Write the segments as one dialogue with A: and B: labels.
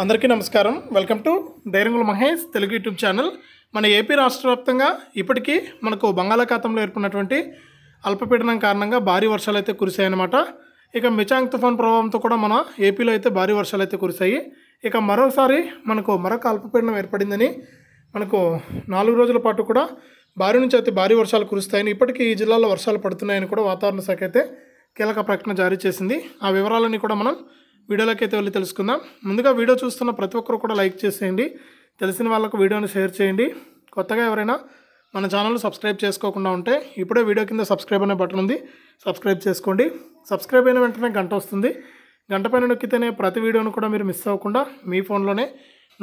A: అందరికీ నమస్కారం welcome to డైరంగుల మహేష్ తెలుగు యూట్యూబ్ ఛానల్ మన ఏపీ రాష్ట్ర వ్యాప్తంగా ఇప్పటికీ మనకు బంగాళాఖాతంలో ఏర్పడినటువంటి అల్పపీడనం కారణంగా భారీ వర్షాలు అయితే కురిశాయన్నమాట ఇక మిచాంగ్ తుఫాన్ ప్రభావంతో కూడా మన ఏపీలో అయితే భారీ వర్షాలు అయితే కురిశాయి ఇక మరోసారి మనకు మరొక అల్పపీడనం ఏర్పడిందని మనకు నాలుగు రోజుల పాటు కూడా భారీ నుంచి అయితే భారీ వర్షాలు కురుస్తాయని ఇప్పటికీ ఈ జిల్లాలో వర్షాలు పడుతున్నాయని కూడా వాతావరణ శాఖ అయితే కీలక ప్రకటన జారీ చేసింది ఆ వివరాలన్నీ కూడా మనం వీడియోలోకి అయితే వెళ్ళి తెలుసుకుందాం ముందుగా వీడియో చూస్తున్న ప్రతి ఒక్కరు కూడా లైక్ చేసేయండి తెలిసిన వాళ్ళకు వీడియోని షేర్ చేయండి కొత్తగా ఎవరైనా మన ఛానల్ సబ్స్క్రైబ్ చేసుకోకుండా ఉంటే ఇప్పుడే వీడియో కింద సబ్స్క్రైబ్ అనే బటన్ ఉంది సబ్స్క్రైబ్ చేసుకోండి సబ్స్క్రైబ్ అయిన వెంటనే గంట వస్తుంది గంట పైన నొక్కితేనే ప్రతి వీడియోను కూడా మీరు మిస్ అవ్వకుండా మీ ఫోన్లోనే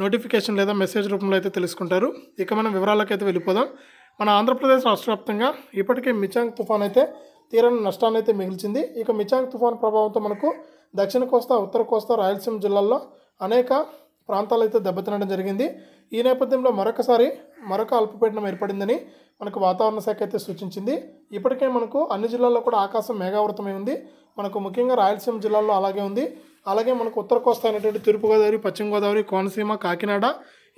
A: నోటిఫికేషన్ లేదా మెసేజ్ రూపంలో అయితే తెలుసుకుంటారు ఇక మనం వివరాలకైతే వెళ్ళిపోదాం మన ఆంధ్రప్రదేశ్ రాష్ట్ర వ్యాప్తంగా ఇప్పటికే మిచాంగ్ తుఫాన్ అయితే తీరని నష్టాన్ని అయితే మిగిల్చింది ఇక మిచాంగ్ తుఫాన్ ప్రభావంతో మనకు దక్షిణ కోస్తా ఉత్తర కోస్తా రాయలసీమ జిల్లాల్లో అనేక ప్రాంతాలు అయితే దెబ్బతినడం జరిగింది ఈ నేపథ్యంలో మరొకసారి మరొక అల్పపీడనం ఏర్పడిందని మనకు వాతావరణ శాఖ అయితే సూచించింది ఇప్పటికే మనకు అన్ని జిల్లాల్లో కూడా ఆకాశం మేఘావృతమై ఉంది మనకు ముఖ్యంగా రాయలసీమ జిల్లాల్లో అలాగే ఉంది అలాగే మనకు ఉత్తర కోస్తా అయినటువంటి తూర్పుగోదావరి పశ్చిమ గోదావరి కోనసీమ కాకినాడ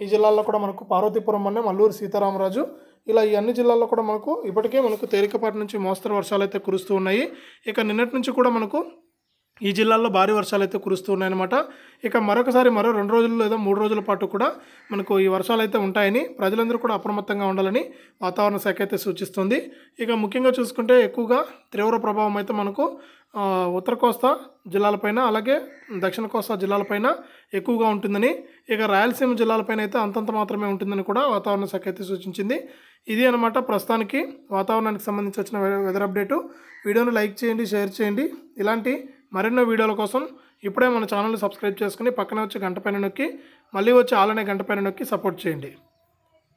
A: ఈ జిల్లాల్లో కూడా మనకు పార్వతీపురం అనే మల్లూరు సీతారామరాజు ఇలా ఈ అన్ని జిల్లాల్లో కూడా మనకు ఇప్పటికే మనకు తేలికపాటి నుంచి మోస్తరు వర్షాలు అయితే కురుస్తూ ఉన్నాయి ఇక నిన్నటి నుంచి కూడా మనకు ఈ జిల్లాల్లో భారీ వర్షాలు అయితే కురుస్తున్నాయన్నమాట ఇక మరొకసారి మరో రెండు రోజులు లేదా మూడు రోజుల పాటు కూడా మనకు ఈ వర్షాలు అయితే ఉంటాయని ప్రజలందరూ కూడా అప్రమత్తంగా ఉండాలని వాతావరణ శాఖ అయితే సూచిస్తుంది ఇక ముఖ్యంగా చూసుకుంటే ఎక్కువగా తీవ్ర ప్రభావం అయితే మనకు ఉత్తర కోస్తా జిల్లాలపైన అలాగే దక్షిణ కోస్తా జిల్లాలపైన ఎక్కువగా ఉంటుందని ఇక రాయలసీమ జిల్లాలపైన అయితే అంతంత మాత్రమే ఉంటుందని కూడా వాతావరణ శాఖ అయితే సూచించింది ఇది అనమాట ప్రస్తుతానికి వాతావరణానికి సంబంధించి వచ్చిన వెదర్ అప్డేటు వీడియోను లైక్ చేయండి షేర్ చేయండి ఇలాంటి మరెన్నో వీడియోల కోసం ఇప్పుడే మన ఛానల్ని సబ్స్క్రైబ్ చేసుకుని పక్కనే వచ్చి గంట పైన నొక్కి మళ్ళీ వచ్చి ఆలనే గంట పైన నొక్కి సపోర్ట్ చేయండి